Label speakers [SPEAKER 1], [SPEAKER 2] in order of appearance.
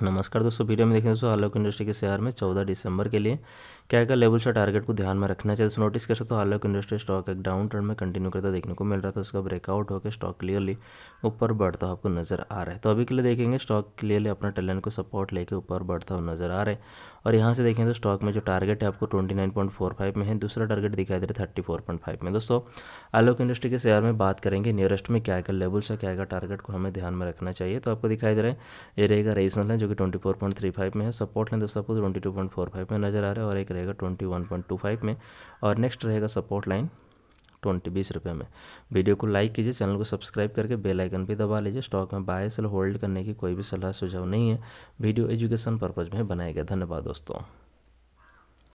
[SPEAKER 1] नमस्कार दोस्तों वीडियो में देखें दोस्तों आलोक इंडस्ट्री के शेयर में 14 दिसंबर के लिए क्या क्या लेवल्स और टारगेट को ध्यान में रखना चाहिए दोस्तों नोटिस कर सकते हो आलोक इंडस्ट्री स्टॉक एक डाउन ट्रेंड में कंटिन्यू करता देखने को मिल रहा था उसका ब्रेकआउट होकर स्टॉक क्लियरली ऊपर बढ़ता हुआ आपको नजर आ रहा है तो अभी के लिए देखेंगे स्टॉक क्लियरली अपना टैलेंट को सपोर्ट लेकर ऊपर बढ़ता हुआ नजर आ रहा है और यहाँ से देखें तो स्टॉक में जो टारगेट है आपको twenty nine point four five में है दूसरा टारगेट दिखाई दे रहा है थर्टी फोर पॉइंट फाइव में दोस्तों आलोक इंडस्ट्री के शेयर में बात करेंगे नियरेस्ट में क्या क्या लेवल्स है क्या क्या टारगेट को हमें ध्यान में रखना चाहिए तो आपको दिखाई दे रहा है ये रहेगा रेजनल है जो कि twenty four point three five में है सपोर्ट लाइन दोस्तों आपको twenty two point four five में नज़र आ रहा है और एक रहेगा twenty one point two five में और नेक्स्ट रहेगा सपोर्ट लाइन ट्वेंटी बीस रुपये में वीडियो को लाइक कीजिए चैनल को सब्सक्राइब करके बेल आइकन भी दबा लीजिए स्टॉक में बाय सेल होल्ड करने की कोई भी सलाह सुझाव नहीं है वीडियो एजुकेशन पर्पज़ में बनाया गया धन्यवाद दोस्तों